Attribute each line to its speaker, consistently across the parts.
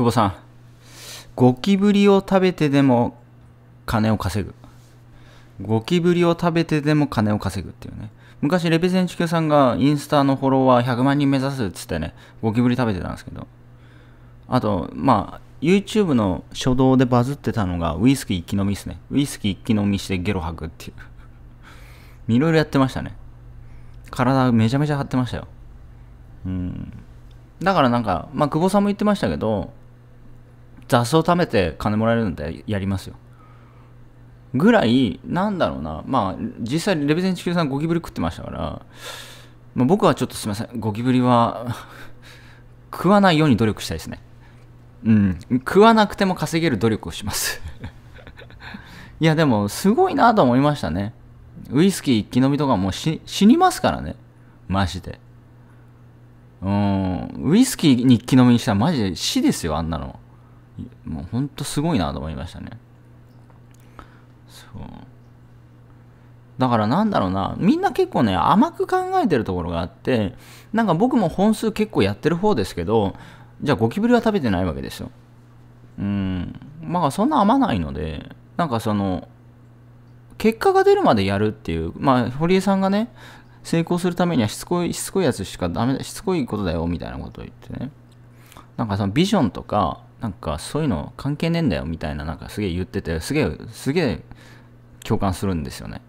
Speaker 1: 久保さん。ゴキブリを食べてでも金を稼ぐ。ゴキブリを食べてでも金を稼ぐっていうね。昔、レペゼン地球さんがインスタのフォロワー100万人目指すっつってね、ゴキブリ食べてたんですけど。あと、まあ、YouTube の初動でバズってたのが、ウイスキー一気飲みっすね。ウイスキー一気飲みしてゲロ吐くっていう。いろいろやってましたね。体めちゃめちゃ張ってましたよ。うん。だからなんか、まあ、久保さんも言ってましたけど、雑草貯めて金もらえるんでやりますよぐらいなんだろうなまあ実際レベゼン地球さんゴキブリ食ってましたから、まあ、僕はちょっとすいませんゴキブリは 食わないように努力したいですねうん食わなくても稼げる努力をします いやでもすごいなと思いましたねウイスキー一気飲みとかもう死にますからねマジでうんウイスキーに一気飲みにしたらマジで死ですよあんなのもうほんとすごいなと思いましたね。そう。だからなんだろうな、みんな結構ね、甘く考えてるところがあって、なんか僕も本数結構やってる方ですけど、じゃあゴキブリは食べてないわけですよ。うん。まあそんな甘ないので、なんかその、結果が出るまでやるっていう、まあ堀江さんがね、成功するためにはしつこい、しつこいやつしかダメだ、しつこいことだよみたいなことを言ってね。なんかそのビジョンとか、なんかそういうの関係ねえんだよみたいななんかすげえ言っててすげえすげえ共感するんですよね。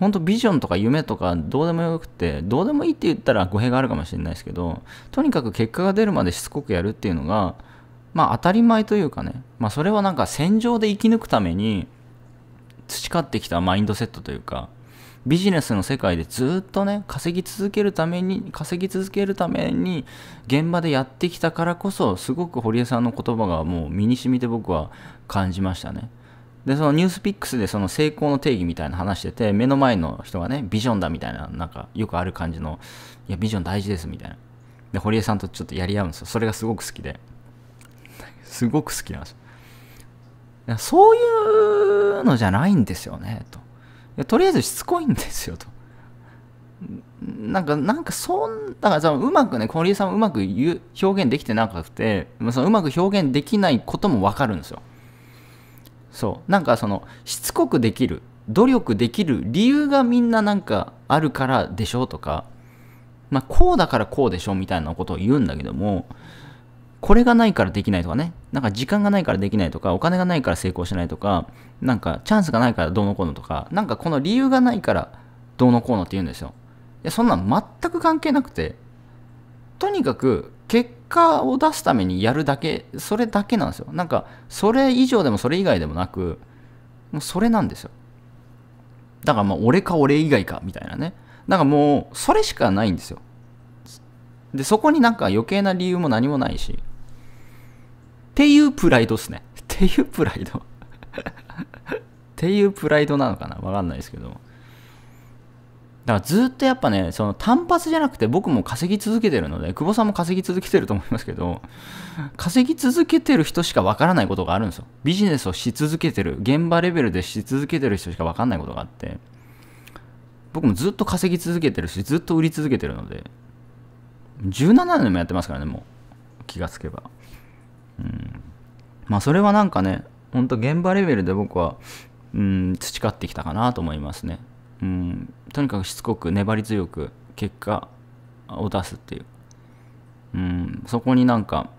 Speaker 1: ほんとビジョンとか夢とかどうでもよくてどうでもいいって言ったら語弊があるかもしれないですけどとにかく結果が出るまでしつこくやるっていうのがまあ当たり前というかねまあそれはなんか戦場で生き抜くために培ってきたマインドセットというかビジネスの世界でずっとね、稼ぎ続けるために、稼ぎ続けるために、現場でやってきたからこそ、すごく堀江さんの言葉がもう身に染みて僕は感じましたね。で、そのニュースピックスでその成功の定義みたいな話してて、目の前の人がね、ビジョンだみたいな、なんかよくある感じの、いや、ビジョン大事ですみたいな。で、堀江さんとちょっとやり合うんですよ。それがすごく好きで。すごく好きなんですよ。そういうのじゃないんですよね、と。やとりあえずしつこいんですよと。なんか、なんかそん、だからそのうまくね、小江さんうまく言う表現できてなくて、そのうまく表現できないこともわかるんですよ。そう。なんかその、しつこくできる、努力できる理由がみんななんかあるからでしょとか、まあこうだからこうでしょみたいなことを言うんだけども、これがないからできないとかね、なんか時間がないからできないとか、お金がないから成功しないとか、なんかチャンスがないからどうのこうのとか、なんかこの理由がないからどうのこうのって言うんですよ。いや、そんなん全く関係なくて、とにかく結果を出すためにやるだけ、それだけなんですよ。なんか、それ以上でもそれ以外でもなく、もうそれなんですよ。だからまあ、俺か俺以外かみたいなね。なんかもう、それしかないんですよ。で、そこになんか余計な理由も何もないし。っていうプライドっすね。っていうプライドっていうプライドなのかなわかんないですけど。だからずっとやっぱね、その単発じゃなくて僕も稼ぎ続けてるので、久保さんも稼ぎ続けてると思いますけど、稼ぎ続けてる人しかわからないことがあるんですよ。ビジネスをし続けてる、現場レベルでし続けてる人しかわかんないことがあって、僕もずっと稼ぎ続けてるし、ずっと売り続けてるので、17年もやってますからね、もう。気がつけば。うん、まあそれはなんかね、ほんと現場レベルで僕は、うん、培ってきたかなと思いますね。うん、とにかくしつこく粘り強く結果を出すっていう。うん、そこになんか、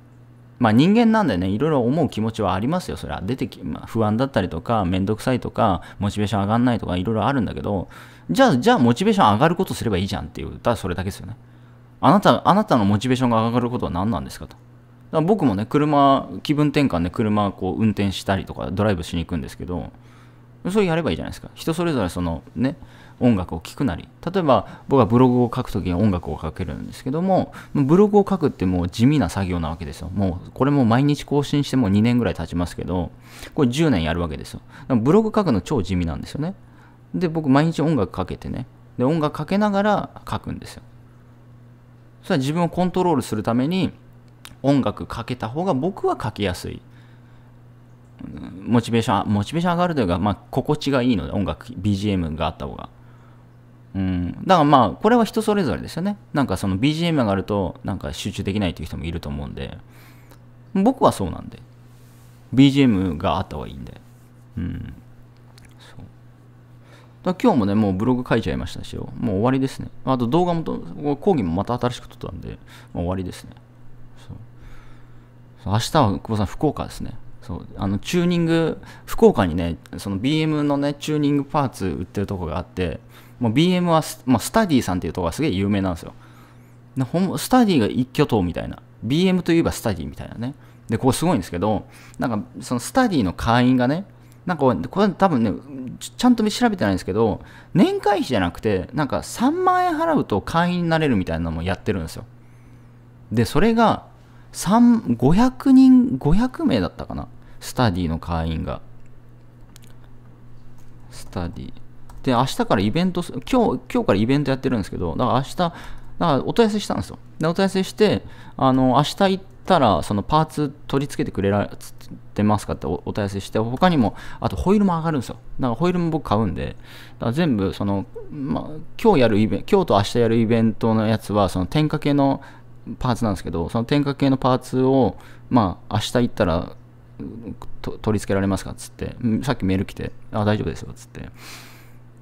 Speaker 1: まあ人間なんでね、いろいろ思う気持ちはありますよ、それは。出てき、まあ、不安だったりとか、面倒くさいとか、モチベーション上がんないとか、いろいろあるんだけど、じゃあ、じゃあモチベーション上がることすればいいじゃんっていう、ただそれだけですよね。あなた、あなたのモチベーションが上がることは何なんですかと。ら僕もね、車、気分転換で車こう運転したりとかドライブしに行くんですけど、それやればいいじゃないですか。人それぞれそのね、音楽を聴くなり。例えば僕はブログを書くときに音楽を書けるんですけども、ブログを書くってもう地味な作業なわけですよ。もうこれも毎日更新してもう2年ぐらい経ちますけど、これ10年やるわけですよ。ブログ書くの超地味なんですよね。で、僕毎日音楽かけてね。で、音楽かけながら書くんですよ。それは自分をコントロールするために、音楽かけた方が僕は書きやすい。モチベーション、モチベーション上がるというか、まあ、心地がいいので、音楽、BGM があった方が。うん。だからまあ、これは人それぞれですよね。なんかその BGM 上がると、なんか集中できないという人もいると思うんで、僕はそうなんで。BGM があった方がいいんで。うん。そう。だ今日もね、もうブログ書いちゃいましたしよ。もう終わりですね。あと動画もと、講義もまた新しく撮ったんで、もう終わりですね。明日は久保さん福岡ですねそうあのチューニング福岡にねその BM のねチューニングパーツ売ってるとこがあってもう BM はス,、まあ、スタディさんっていうとこがすげえ有名なんですよスタディが一挙党みたいな BM といえばスタディみたいなねでここすごいんですけどなんかそのスタディの会員がねなんかこれ多分ねちゃんと調べてないんですけど年会費じゃなくてなんか3万円払うと会員になれるみたいなのもやってるんですよでそれが500人、500名だったかな。スタディの会員が。スタディ。で、明日からイベント、今日、今日からイベントやってるんですけど、だから明日、だからお問い合わせしたんですよ。で、お問い合わせして、あの、明日行ったら、そのパーツ取り付けてくれられますかってお問い合わせして、他にも、あとホイールも上がるんですよ。だからホイールも僕買うんで、だから全部、その、ま今日やるイベント、今日と明日やるイベントのやつは、その点火系のパーツなんですけどその点火系のパーツをまあ明日行ったら取り付けられますかっつってさっきメール来てあ大丈夫ですよっつって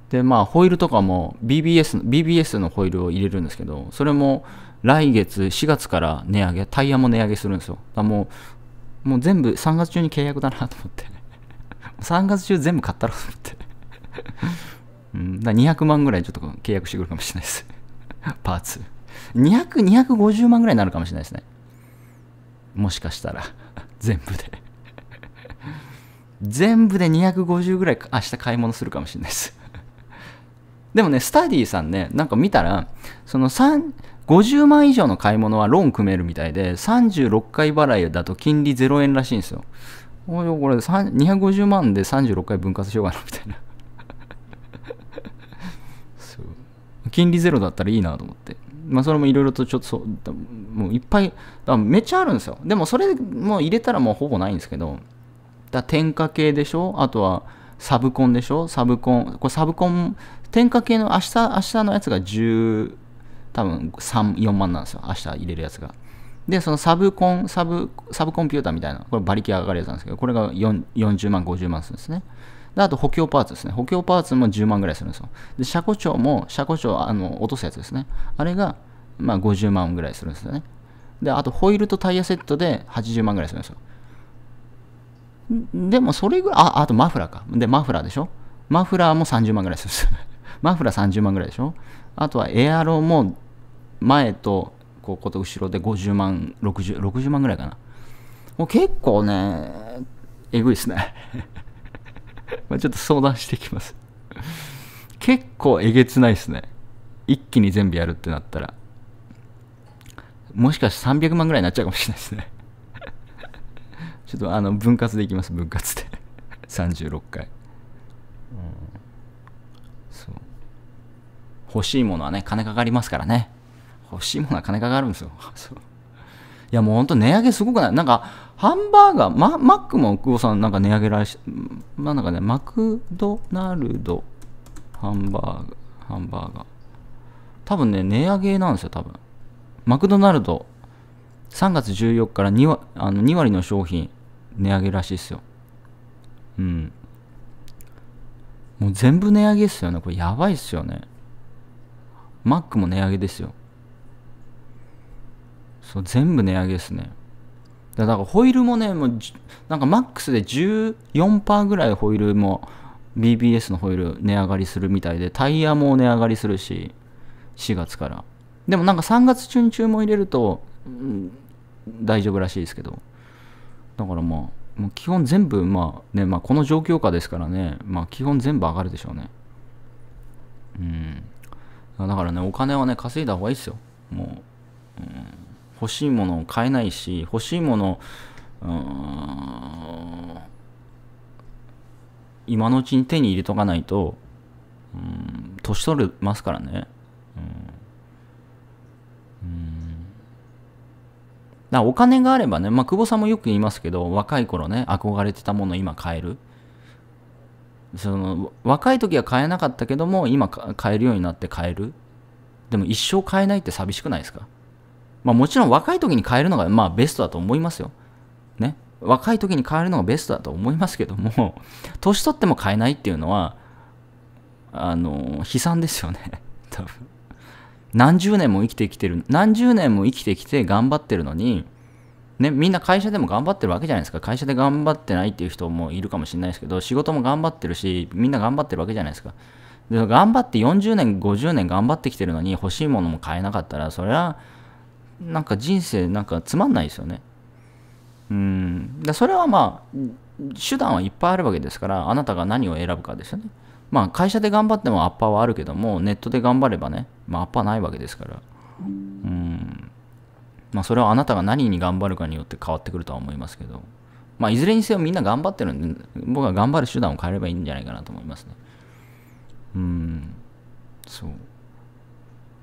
Speaker 1: でまあホイールとかも BBS の BBS のホイールを入れるんですけどそれも来月4月から値上げタイヤも値上げするんですよだもうもう全部3月中に契約だなと思って3 月中全部買ったろと思ってうん、だ200万ぐらいちょっと契約してくるかもしれないです パーツ200、250万ぐらいになるかもしれないですね。もしかしたら、全部で 全部で250ぐらい明日買い物するかもしれないです でもね、スタディさんね、なんか見たら、その50万以上の買い物はローン組めるみたいで、36回払いだと金利0円らしいんですよ。これ250万で36回分割しようかなみたいな金利ゼロだったらいいなと思って。まあ、それもいろいろとちょっとそうもういっぱいだめっちゃあるんですよでもそれも入れたらもうほぼないんですけどだ点火系でしょあとはサブコンでしょサブコンこれサブコン点火系の明日明日のやつが10多分34万なんですよ明日入れるやつがで、そのサブコン、サブ、サブコンピューターみたいな、これ馬力上がるやつなんですけど、これが40万、50万するんですね。で、あと補強パーツですね。補強パーツも10万ぐらいするんですよ。で、車庫長も、車庫長、あの、落とすやつですね。あれが、まあ、50万ぐらいするんですよね。で、あと、ホイールとタイヤセットで80万ぐらいするんですよ。でも、それぐらい、あ、あとマフラーか。で、マフラーでしょマフラーも30万ぐらいするんですよ。マフラー30万ぐらいでしょあとはエアロも前と、ここと後ろで50万、60, 60万ぐらいかな。もう結構ね、えぐいっすね。まあちょっと相談していきます結構えげつないですね一気に全部やるってなったらもしかして300万ぐらいになっちゃうかもしれないですね ちょっとあの分割でいきます分割で36回、うん、そう欲しいものはね金かかりますからね欲しいものは金かかるんですよそういやもうほんと値上げすごくないなんかハンバーガー、ま、マックも久保さんなんか値上げらしい、まあ、なんかね、マクドナルド、ハンバーガー、ハンバーガー。多分ね、値上げなんですよ、多分。マクドナルド、3月14日から 2, 割あの2割の商品、値上げらしいですよ。うん。もう全部値上げっすよね。これやばいっすよね。マックも値上げですよ。そう全部値上げですねだからホイールもねもうなんかマックスで14%ぐらいホイールも BBS のホイール値上がりするみたいでタイヤも値上がりするし4月からでもなんか3月中に注文入れると、うん、大丈夫らしいですけどだからまあもう基本全部まあねまあこの状況下ですからねまあ基本全部上がるでしょうねうんだからねお金はね稼いだ方がいいですよ欲しいものを買えないし欲しいもの今のうちに手に入れとかないと、うん、年取れますからね。うん、うんだお金があればね、まあ、久保さんもよく言いますけど、若い頃ね、憧れてたものを今買える。その、若い時は買えなかったけども、今買えるようになって買える。でも一生買えないって寂しくないですかまあ、もちろん若い時に変えるのが、まあ、ベストだと思いますよ。ね。若い時に変えるのがベストだと思いますけども、年取っても変えないっていうのは、あの、悲惨ですよね。多分。何十年も生きてきてる、何十年も生きてきて頑張ってるのに、ね、みんな会社でも頑張ってるわけじゃないですか。会社で頑張ってないっていう人もいるかもしれないですけど、仕事も頑張ってるし、みんな頑張ってるわけじゃないですか。で頑張って40年、50年頑張ってきてるのに欲しいものも買えなかったら、それはなんか人生なんかつまんないですよね。うん。だそれはまあ、手段はいっぱいあるわけですから、あなたが何を選ぶかですよね。まあ、会社で頑張ってもアッパーはあるけども、ネットで頑張ればね、まあ、アッパーないわけですから。うん。まあ、それはあなたが何に頑張るかによって変わってくるとは思いますけど。まあ、いずれにせよみんな頑張ってるんで、僕は頑張る手段を変えればいいんじゃないかなと思いますね。うん。そう。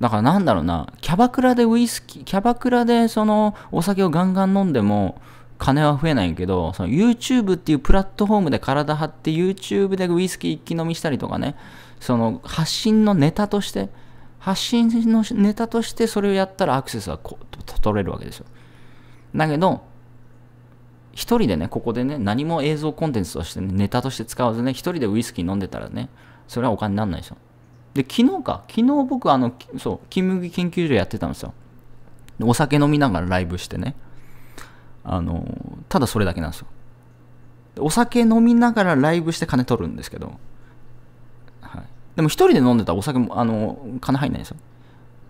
Speaker 1: だからなんだろうな、キャバクラでウイスキー、キャバクラでそのお酒をガンガン飲んでも金は増えないけど、その YouTube っていうプラットフォームで体張って YouTube でウイスキー一気飲みしたりとかね、その発信のネタとして、発信のネタとしてそれをやったらアクセスはこ取れるわけですよ。だけど、一人でね、ここでね、何も映像コンテンツとして、ね、ネタとして使わずね、一人でウイスキー飲んでたらね、それはお金にならないでしょ。で、昨日か、昨日僕、あの、そう、金麦研究所やってたんですよ。お酒飲みながらライブしてね。あの、ただそれだけなんですよ。お酒飲みながらライブして金取るんですけど、はい、でも一人で飲んでたらお酒も、あの、金入んないんですよ。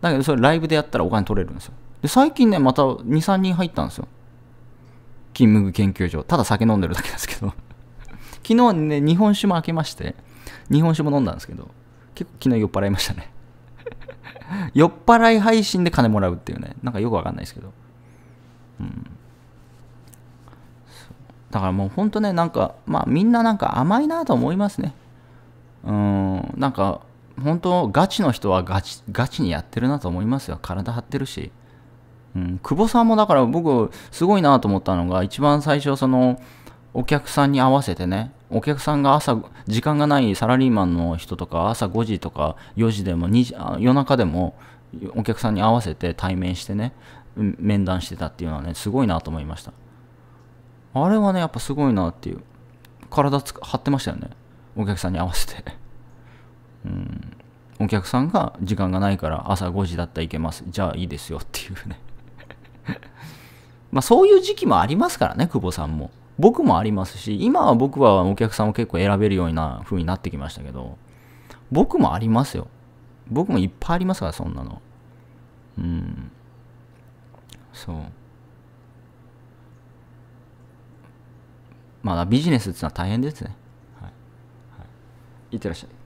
Speaker 1: だけど、それライブでやったらお金取れるんですよ。で、最近ね、また2、3人入ったんですよ。勤務研究所。ただ酒飲んでるだけですけど。昨日ね、日本酒も開けまして、日本酒も飲んだんですけど、結構昨日酔っ払いましたね酔っ払い配信で金もらうっていうねなんかよくわかんないですけどうんだからもうほんとねなんかまあみんななんか甘いなと思いますねうんなんか本当ガチの人はガチガチにやってるなと思いますよ体張ってるし、うん、久保さんもだから僕すごいなと思ったのが一番最初そのお客さんに合わせてねお客さんが朝時間がないサラリーマンの人とか朝5時とか4時でも時夜中でもお客さんに合わせて対面してね面談してたっていうのはねすごいなと思いましたあれはねやっぱすごいなっていう体つ張ってましたよねお客さんに合わせて うんお客さんが時間がないから朝5時だったらいけますじゃあいいですよっていうね まあそういう時期もありますからね久保さんも僕もありますし、今は僕はお客さんを結構選べるような風になってきましたけど、僕もありますよ。僕もいっぱいありますから、そんなの。うん。そう。まだビジネスってのは大変ですね。はい。はい、いってらっしゃい。